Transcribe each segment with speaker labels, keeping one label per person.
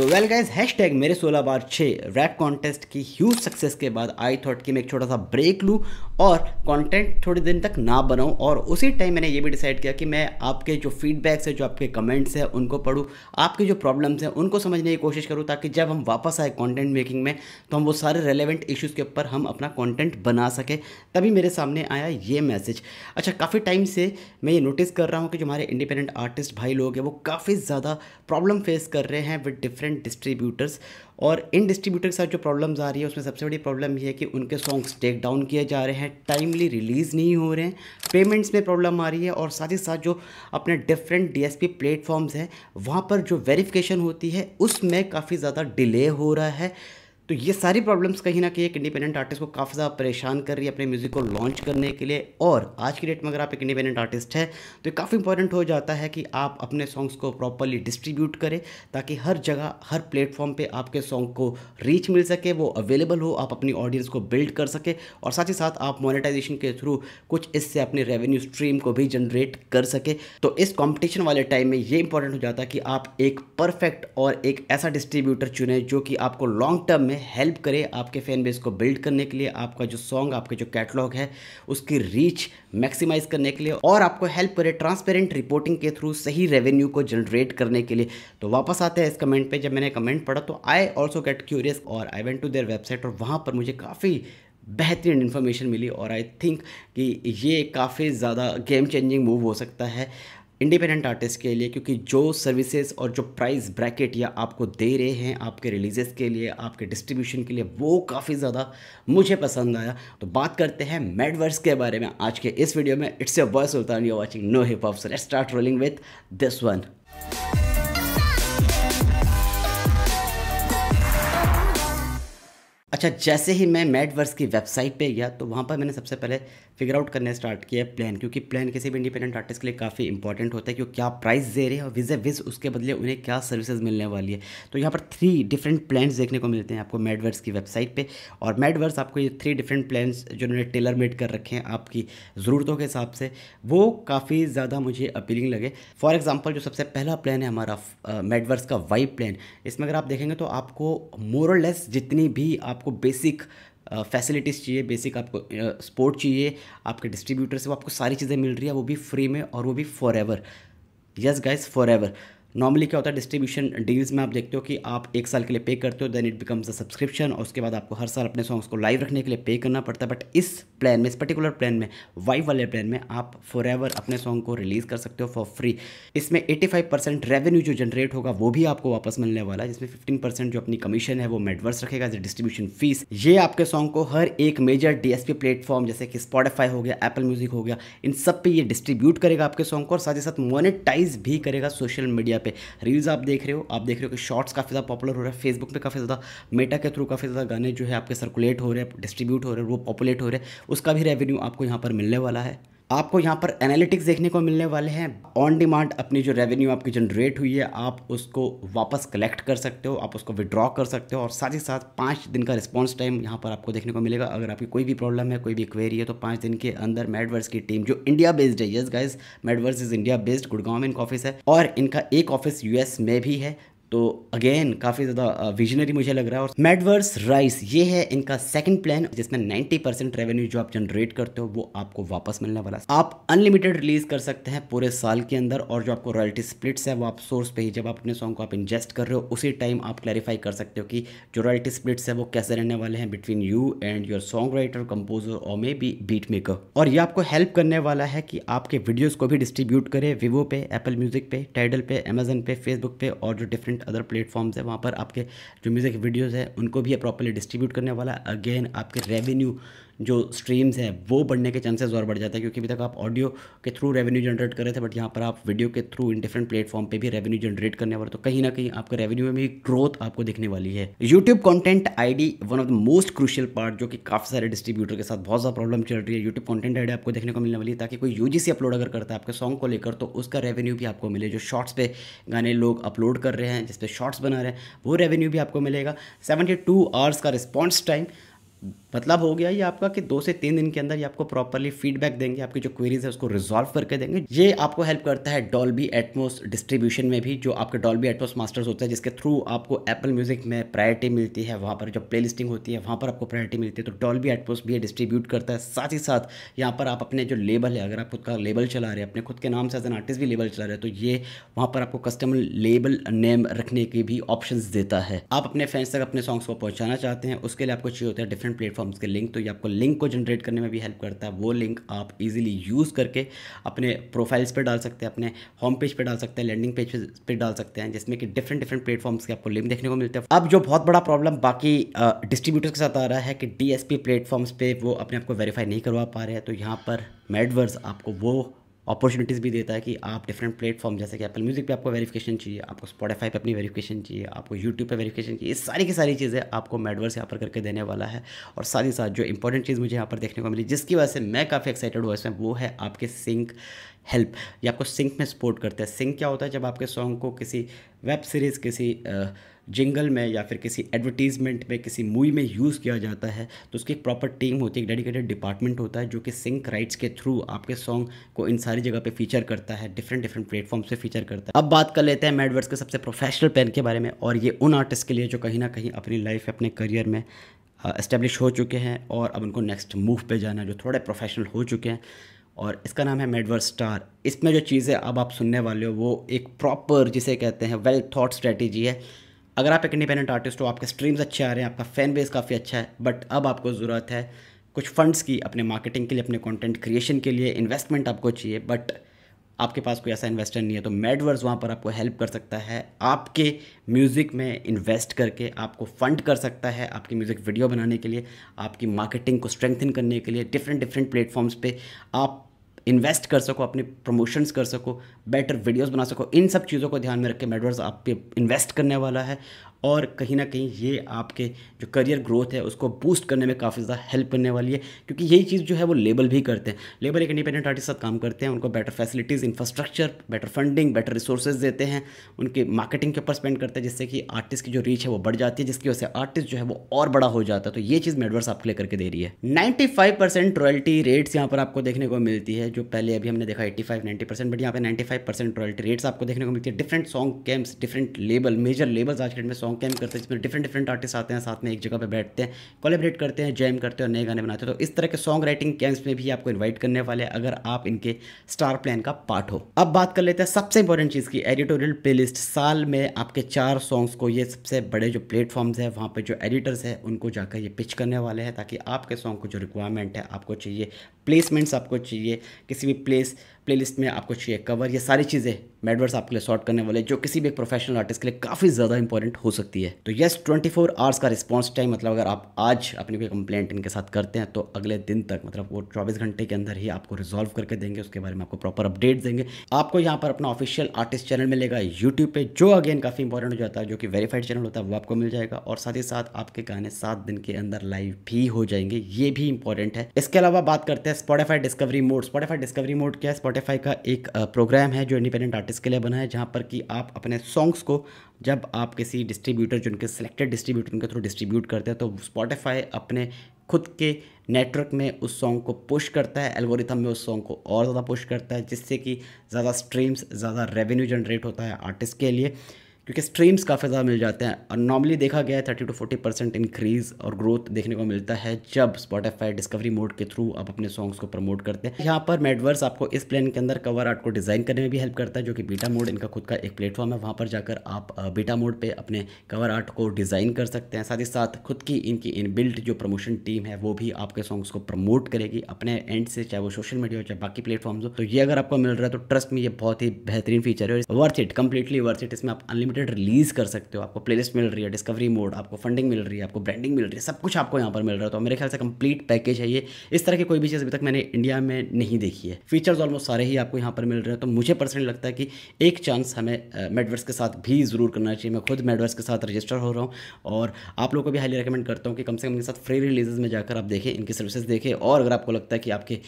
Speaker 1: तो well guys hash tag मेरे सोलह बार छः रैप कॉन्टेस्ट की ह्यूज सक्सेस के बाद आई थॉट कि मैं एक छोटा सा ब्रेक लूँ और कंटेंट थोड़े दिन तक ना बनाऊँ और उसी टाइम मैंने ये भी डिसाइड किया कि मैं आपके जो फीडबैक्स है जो आपके कमेंट्स हैं उनको पढ़ूँ आपके जो प्रॉब्लम्स हैं उनको समझने की कोशिश करूँ ताकि जब हम वापस आए कॉन्टेंट मेकिंग में तो हम वो सारे रेलिवेंट इशूज़ के ऊपर हम अपना कॉन्टेंट बना सकें तभी मेरे सामने आया ये मैसेज अच्छा काफ़ी टाइम से मैं ये नोटिस कर रहा हूँ कि जो हमारे इंडिपेंडेंट आर्टिस्ट भाई लोग हैं वो काफ़ी ज़्यादा प्रॉब्लम फेस कर रहे हैं विद डिफरेंट डिफरेंट डिस्ट्रीब्यूटर्स और इन डिस्ट्रीब्यूटर के साथ जो प्रॉब्लम्स आ रही है उसमें सबसे बड़ी प्रॉब्लम ये है कि उनके सॉन्ग्स टेक डाउन किए जा रहे हैं टाइमली रिलीज़ नहीं हो रहे हैं पेमेंट्स में प्रॉब्लम आ रही है और साथ ही साथ जो अपने डिफरेंट डीएसपी प्लेटफॉर्म्स हैं वहाँ पर जो वेरिफिकेशन होती है उसमें काफ़ी ज़्यादा डिले हो रहा है तो ये सारी प्रॉब्लम्स कहीं ना कहीं एक इंडिपेंडेंट आर्टिस्ट को काफ़ी ज़्यादा परेशान कर रही है अपने म्यूज़िक को लॉन्च करने के लिए और आज की डेट में अगर आप एक इंडिपेंडेंट आर्टिस्ट है तो काफ़ी इंपॉर्टेंट हो जाता है कि आप अपने सॉन्ग्स को प्रॉपरली डिस्ट्रीब्यूट करें ताकि हर जगह हर प्लेटफॉर्म पर आपके सॉन्ग को रीच मिल सके वो अवेलेबल हो आप अपनी ऑडियंस को बिल्ड कर सके और साथ ही साथ आप मोनिटाइजेशन के थ्रू कुछ इससे अपने रेवेन्यू स्ट्रीम को भी जनरेट कर सके तो इस कॉम्पिटिशन वाले टाइम में ये इंपॉर्टेंट हो जाता है कि आप एक परफेक्ट और एक ऐसा डिस्ट्रीब्यूटर चुने जो कि आपको लॉन्ग टर्म में हेल्प करे आपके फ़ैन बेस को बिल्ड करने के लिए आपका जो सॉन्ग आपके जो कैटलॉग है उसकी रीच मैक्सिमाइज करने के लिए और आपको हेल्प करे ट्रांसपेरेंट रिपोर्टिंग के थ्रू सही रेवेन्यू को जनरेट करने के लिए तो वापस आते हैं इस कमेंट पे जब मैंने कमेंट पढ़ा तो आई ऑल्सो गेट क्यूरियस और I went to their website और वहाँ पर मुझे काफ़ी बेहतरीन इन्फॉर्मेशन मिली और आई थिंक कि ये काफ़ी ज़्यादा गेम चेंजिंग मूव हो सकता है इंडिपेंडेंट आर्टिस्ट के लिए क्योंकि जो सर्विसेज और जो प्राइस ब्रैकेट या आपको दे रहे हैं आपके रिलीजेस के लिए आपके डिस्ट्रीब्यूशन के लिए वो काफ़ी ज़्यादा मुझे पसंद आया तो बात करते हैं मेडवर्स के बारे में आज के इस वीडियो में it's your voice Sultan you watching no hip off so start rolling with this one अच्छा जैसे ही मैं मेडवर्स की वेबसाइट पे गया तो वहाँ पर मैंने सबसे पहले फिगर आउट करने स्टार्ट किया प्लान क्योंकि प्लान किसी भी इंडिपेंडेंट आर्टिस्ट के लिए काफ़ी इंपॉर्टेंट होता है कि वो क्या प्राइस दे रहे हैं और विज ए विज उसके बदले उन्हें क्या सर्विसेज मिलने वाली है तो यहाँ पर थ्री डिफरेंट प्लान्स देखने को मिलते हैं आपको मेडवर्स की वेबसाइट पर और मेडवर्स आपको ये थ्री डिफरेंट प्लान जो उन्होंने टेलर मेड कर रखे हैं आपकी ज़रूरतों के हिसाब से वो काफ़ी ज़्यादा मुझे अपीलिंग लगे फॉर एग्ज़ाम्पल जो सबसे पहला प्लान है हमारा मेडवर्स का वाइब प्लान इसमें अगर आप देखेंगे तो आपको मोरलेस जितनी भी आप आपको बेसिक फैसिलिटीज़ चाहिए बेसिक आपको स्पोर्ट चाहिए आपके डिस्ट्रीब्यूटर से वो आपको सारी चीज़ें मिल रही है वो भी फ्री में और वो भी forever yes guys forever normally क्या होता है डिस्ट्रीब्यूशन डील्स में आप देखते हो कि आप एक साल के लिए पे करते हो then it becomes a subscription और उसके बाद आपको हर साल अपने सॉन्ग्स को लाइव रखने के लिए पे करना पड़ता है बट इस प्लान में इस पर्टिकुलर प्लान में वाइव वाले प्लान में आप फॉर अपने सॉन्ग को रिलीज़ कर सकते हो फॉर फ्री इसमें एट्टी रेवेन्यू जो जनरेट होगा वो भी आपको वापस मिलने वाला है जिसमें फिफ्टीन जो अपनी कमीशन है वो मेडवर्स रखेगा डिस्ट्रीब्यूशन फीस ये आपके सॉन्ग को हर एक मेजर डीएसपी प्लेटफॉर्म जैसे कि स्पॉटिफाई हो गया एप्पल म्यूजिक हो गया इन सब पे ये डिस्ट्रीब्यूट करेगा आपके सॉन्ग को और साथ ही साथ मोनिटाइज भी करेगा सोशल मीडिया मीडिया पे रील्स आप देख रहे हो आप देख रहे हो कि शॉर्ट्स काफ़ी ज़्यादा पॉपुलर हो रहा है फेसबुक पे काफ़ी ज़्यादा मेटा के थ्रू काफ़ी ज़्यादा गाने जो है आपके सर्कुलेट हो रहे हैं डिस्ट्रीब्यूट हो रहे हैं वो पॉपुलेट हो रहे हैं उसका भी रेवेन्यू आपको यहाँ पर मिलने वाला है आपको यहाँ पर एनालिटिक्स देखने को मिलने वाले हैं ऑन डिमांड अपनी जो रेवेन्यू आपकी जनरेट हुई है आप उसको वापस कलेक्ट कर सकते हो आप उसको विड्रॉ कर सकते हो और साथ ही साथ पाँच दिन का रिस्पॉन्स टाइम यहाँ पर आपको देखने को मिलेगा अगर आपकी कोई भी प्रॉब्लम है कोई भी क्वेरी है तो पाँच दिन के अंदर मेडवर्स की टीम जो इंडिया बेस्ड है yes guys Medverse is India based Gurgaon में इनका ऑफिस है और इनका एक ऑफिस यूएस में भी है तो अगेन काफ़ी ज़्यादा विजनरी मुझे लग रहा है और मेडवर्स राइस ये है इनका सेकंड प्लान जिसमें 90 परसेंट रेवेन्यू जो आप जनरेट करते हो वो आपको वापस मिलने वाला आप अनलिमिटेड रिलीज कर सकते हैं पूरे साल के अंदर और जो आपको रॉयल्टी स्प्लिट्स है वो आप सोर्स पे ही जब आप अपने सॉन्ग को आप इंजेस्ट कर रहे हो उसी टाइम आप क्लैरिफाई कर सकते हो कि जो रॉयल्टी स्प्लिट्स है वो कैसे रहने वाले हैं between you and your song writer composer और मे बी बीट मेकर और ये आपको हेल्प करने वाला है कि आपके वीडियोज़ को भी डिस्ट्रीब्यूट करे वीवो पे एप्पल म्यूजिक पे टाइडल पे अमेजन पे फेसबुक पे और जो डिफरेंट डिफरेंट अदर प्लेटफॉर्म्स है वहाँ पर आपके जो म्यूज़िक वीडियोज़ हैं उनको भी प्रॉपरली डिस्ट्रीब्यूट करने वाला अगेन आपके रेवेन्यू जो स्ट्रीम्स हैं वो बढ़ने के चांसेस और बढ़ जाते हैं क्योंकि अभी तक आप ऑडियो के थ्रू रेवेन्यू जनरेट कर रहे थे बट यहाँ पर आप वीडियो के थ्रू इन डिफरेंट प्लेटफॉर्म पे भी रेवेन्यू जनरेट करने वाले तो कहीं ना कहीं आपके रेवेन्यू में भी ग्रोथ आपको दिखने वाली है YouTube content I one of the most crucial part जो कि काफ़ी सारे डिस्ट्रीब्यूटर के साथ बहुत ज़्यादा प्रॉब्लम चल रही है यूट्यूब कॉन्टेंट आई आपको देखने को मिलने वाली है ताकि कोई यू अपलोड अगर करता है आपके सॉन्ग को लेकर तो उसका रेवेन्यू भी आपको मिले जो शॉर्ट्स पे गाने लोग अपलोड कर रहे हैं जिस शॉर्ट्स बना रहे हैं वो रेवेन्यू भी आपको मिलेगा सेवेंटी टू आवर्स का रिस्पॉन्स टाइम मतलब हो गया ये आपका कि दो से तीन दिन के अंदर ये आपको प्रॉपरली फीडबैक देंगे आपकी जो क्वेरीज है उसको रिजॉल्व करके देंगे ये आपको हेल्प करता है डॉल्बी एटमोस डिस्ट्रीब्यूशन में भी जो आपके डॉल्बी एटमोस मास्टर्स होता है जिसके थ्रू आपको एप्पल म्यूजिक में प्रायोरिटी मिलती है वहाँ पर जो प्ले होती है वहाँ पर आपको प्रायोरिटी मिलती है तो डॉल्बी एटमोस भी डिस्ट्रीब्यूट करता है साथ ही साथ यहाँ पर आप अपने जो लेबल है अगर आप खुद का लेबल चला रहे हैं अपने खुद के नाम से एज एन आर्टिस्ट भी लेबल चला रहे हैं तो ये वहाँ पर आपको कस्टमर लेबल नेम रखने की भी ऑप्शन देता है आप अपने फैंस तक अपने सॉन्ग्स को पहुँचाना चाहते हैं उसके लिए आपको चाहिए होता है डिफरेंट प्लेटफॉर्म प्लेटफॉर्म्स के लिंक तो ये आपको लिंक को जनरेट करने में भी हेल्प करता है वो लिंक आप इजीली यूज़ करके अपने प्रोफाइल्स पे डाल सकते हैं अपने होम पेज पे डाल सकते हैं लैंडिंग पेज पे डाल सकते हैं जिसमें कि डिफरेंट डिफरेंट प्लेटफॉर्म्स के आपको लिंक देखने को मिलते हैं अब जो बहुत बड़ा प्रॉब्लम बाकी डिस्ट्रीब्यूटर्स के साथ आ रहा है कि डी प्लेटफॉर्म्स पर वो अपने आपको वेरीफाई नहीं करवा पा रहे हैं तो यहाँ पर मेडवर्स आपको वो अपॉर्चुनिटीज़ भी देता है कि आप डिफरेंट प्लेटफॉर्म जैसे कि एप्पल म्यूज़िक पे आपको वेरिफिकेशन चाहिए आपको स्पॉटीफाई पे अपनी वेरिफिकेशन चाहिए आपको यूट्यूब पे वेरिफिकेशन चाहिए सारी की सारी चीज़ें आपको मेडवर्स यहाँ पर करके देने वाला है और साथ ही साथ जो इंपॉर्टेंट चीज़ मुझे यहाँ पर देखने को मिली जिसकी वजह से मैं काफ़ी एक्साइटेड हुआ इसमें वो है आपके सिंक हेल्प ये आपको सिंक में सपोर्ट करता है सिंक क्या होता है जब आपके सॉन्ग को किसी वेब सीरीज़ किसी आ, जिंगल में या फिर किसी एडवर्टीज़मेंट में किसी मूवी में यूज़ किया जाता है तो उसकी एक प्रॉपर टीम होती है एक डेडिकेटेड डिपार्टमेंट होता है जो कि सिंक राइट्स के थ्रू आपके सॉन्ग को इन सारी जगह पे फीचर करता है डिफरेंट डिफरेंट प्लेटफॉर्म्स पे फीचर करता है अब बात कर लेते हैं मेडवर्स के सबसे प्रोफेशनल पेन के बारे में और ये उन आर्टिस्ट के लिए जो कहीं ना कहीं अपनी लाइफ अपने करियर में इस्टेब्लिश हो चुके हैं और अब उनको नेक्स्ट मूव पर जाना है जो थोड़े प्रोफेशनल हो चुके हैं और इसका नाम है मेडवर्स स्टार इसमें जो चीज़ें अब आप सुनने वाले हो वो एक प्रॉपर जिसे कहते हैं वेल थाट स्ट्रैटेजी है अगर आप एक इंडिपेंडेंट आर्टिस्ट हो आपके स्ट्रीम्स अच्छे आ रहे हैं आपका फैन बेस काफ़ी अच्छा है बट अब आपको ज़रूरत है कुछ फंड्स की अपने मार्केटिंग के लिए अपने कंटेंट क्रिएशन के लिए इन्वेस्टमेंट आपको चाहिए बट आपके पास कोई ऐसा इन्वेस्टर नहीं है तो मेडवर्स वहाँ पर आपको हेल्प कर सकता है आपके म्यूज़िक में इन्वेस्ट करके आपको फंड कर सकता है आपकी म्यूज़िक वीडियो बनाने के लिए आपकी मार्केटिंग को स्ट्रेंथन करने के लिए डिफरेंट डिफरेंट प्लेटफॉर्म्स पे आप इन्वेस्ट कर सको अपने प्रमोशंस कर सको बेटर वीडियोस बना सको इन सब चीज़ों को ध्यान में रख के मेडवर्स आप पे इन्वेस्ट करने वाला है और कहीं ना कहीं ये आपके जो करियर ग्रोथ है उसको बूस्ट करने में काफ़ी ज़्यादा हेल्प करने वाली है क्योंकि यही चीज़ जो है वो लेबल भी करते हैं लेबल एक इंडिपेंडेंट आर्टिस्ट साथ काम करते हैं उनको better facilities infrastructure better funding better resources देते हैं उनके मार्केटिंग के ऊपर स्पेंड करते हैं जिससे कि आर्टिस्ट की जो रीच है वो बढ़ जाती है जिसकी वजह से आर्टिस्ट जो है वो और बड़ा हो जाता है तो ये चीज़ मेडवर्स आपके लिए करके दे रही है ninety five percent royalty rates यहाँ पर आपको देखने को मिलती है जो पहले अभी हमने देखा eighty five ninety percent but यहाँ पर ninety five percent royalty rates आपको देखने को मिलती है different song camps different label major labels आज के डेट में सॉन्ग लॉन्ग कैम करते हैं जिसमें डिफरेंट डिफरेंट आर्टिस्ट आते हैं साथ में एक जगह पर बैठते हैं कोलेबरेट करते हैं जैम करते हैं और नए गाने बनाते हैं तो इस तरह के सॉन्ग राइटिंग कैम्प में भी आपको इन्वाइट करने वाले हैं अगर आप इनके स्टार प्लान का पार्ट हो अब बात कर लेते हैं सबसे इंपॉर्टेंट चीज़ की एडिटोरियल प्ले साल में आपके चार सॉन्ग्स को ये सबसे बड़े जो प्लेटफॉर्म्स हैं वहाँ पर जो एडिटर्स हैं उनको जाकर ये पिच करने वाले हैं ताकि आपके सॉन्ग को जो रिक्वायरमेंट है आपको चाहिए प्लेसमेंट्स आपको चाहिए किसी भी प्लेस प्लेलिस्ट में आपको चाहिए कवर ये सारी चीज़ें मेडवर्स आपके लिए सॉर्ट करने वाले जो किसी भी एक प्रोफेशनल आर्टिस्ट के लिए काफ़ी ज़्यादा इंपॉर्टेंट हो सकती है तो यस 24 फोर आवर्स का रिस्पॉन्स टाइम मतलब अगर आप आज अपनी कोई कंप्लेंट इनके साथ करते हैं तो अगले दिन तक मतलब वो चौबीस घंटे के अंदर ही आपको रिजॉल्व करके देंगे उसके बारे में आपको प्रॉपर अपडेट देंगे आपको यहाँ पर अपना ऑफिशियल आर्टिस्ट चैनल मिलेगा यूट्यूब पर जो अगेन काफ़ी इंपॉर्टेंट हो जाता है जो कि वेरीफाइड चैनल होता है वो आपको मिल जाएगा और साथ ही साथ आपके गाने सात दिन के अंदर लाइव भी हो जाएंगे ये भी इंपॉर्टेंट है इसके अलावा बात करते हैं Spotify discovery mode Spotify discovery mode क्या है स्पॉटिफाई का एक प्रोग्राम है जो इंडिपेंडेंट आर्टिस्ट के लिए बना है जहाँ पर कि आप अपने सॉन्ग्स को जब आप किसी डिस्ट्रीब्यूटर जिनके सेलेक्टेड डिस्ट्रीब्यूटर उनके थ्रू डिस्ट्रीब्यूट करते हैं तो स्पॉटिफाई अपने खुद के नेटवर्क में उस सॉन्ग को पुश करता है एल्गोरिथम में उस सॉन्ग को और ज़्यादा पुश करता है जिससे कि ज़्यादा स्ट्रीम्स ज़्यादा रेवेन्यू जनरेट होता है आर्टिस्ट के लिए क्योंकि स्ट्रीम्स काफ़ी ज़्यादा मिल जाते हैं और नॉर्मली देखा गया है thirty to forty percent increase और ग्रोथ देखने को मिलता है जब स्पॉटिफाई डिस्कवरी मोड के थ्रू आप अपने सॉन्ग्स को प्रमोट करते हैं यहाँ पर मेडवर्स आपको इस प्लान के अंदर कवर आर्ट को डिज़ाइन करने में भी हेल्प करता है जो कि बीटा मोड इनका खुद का एक प्लेटफॉर्म है वहाँ पर जाकर आप बीटा मोड पर अपने कवर आर्ट को डिज़ाइन कर सकते हैं साथ ही साथ खुद की इनकी बिल्ट जो प्रमोशन टीम है वो भी आपके सॉन्ग्स को प्रमोट करेगी अपने एंड से चाहे वो सोशल मीडिया हो चाहे बाकी प्लेटफॉर्म्स हो तो ये अगर आपको मिल रहा है तो ट्रस्ट में ये बहुत ही बेहतरीन फीचर है worth it completely worth it इसमें आप अनलिमिटेड कंटेंट रिलीज़ कर सकते हो आपको प्लेलिस्ट मिल रही है डिस्कवरी मोड आपको फंडिंग मिल रही है आपको ब्रांडिंग मिल रही है सब कुछ आपको यहाँ पर मिल रहा है तो मेरे ख्याल से कंप्लीट पैकेज है ये इस तरह की कोई भी चीज़ अभी तक मैंने इंडिया में नहीं देखी है फीचर्स ऑलमोस्ट सारे ही आपको यहाँ पर मिल रहे हैं तो मुझे पर्सनली लगता है कि एक चांस हमें मेडवर्स के साथ भी ज़रूर करना चाहिए मैं खुद मेडवर्स के साथ रजिस्टर हो रहा हूँ और आप लोगों को भी हाईली रिकमेंड करता हूँ कि कम से कम इनके साथ फ्री रिलीजेज में जाकर आप देखें इनकी सर्विसेज देखें और अगर आपको लगता है कि आपके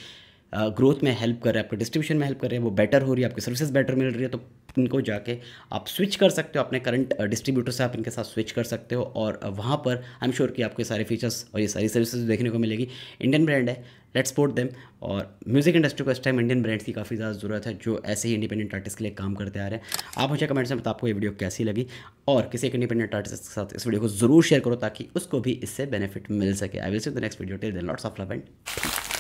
Speaker 1: ग्रोथ में हेल्प कर रहे हैं आपके डिस्ट्रीब्यूशन में हेल्प कर रहे हैं वो बेटर हो रही है आपकी सर्विसेज बेटर मिल रही है तो इनको जाके आप स्विच कर सकते हो अपने करंट डिस्ट्रीब्यूटर से आप इनके साथ स्विच कर सकते हो और वहाँ पर आई एम श्योर कि आपके सारे फीचर्स और ये सारी सर्विसेज देखने को मिलेगी इंडियन ब्रांड है लेट्स सपोर्ट देम और म्यूजिक इंडस्ट्री को इस टाइम इंडियन ब्रांड्स की काफ़ी ज़्यादा ज़रूरत है जो ऐसे ही इंडिपेंडेंट आर्टिस्ट के लिए काम करते आ रहे हैं आप मुझे कमेंट्स में बताओ आपको ये वीडियो कैसी लगी और किसी एक इंडिपेंडेंट आर्टिस्ट के साथ इस वीडियो को जरूर शेयर करो ताकि उसको भी इससे बेनिफिट मिल सके I will see the next video till then lots of love and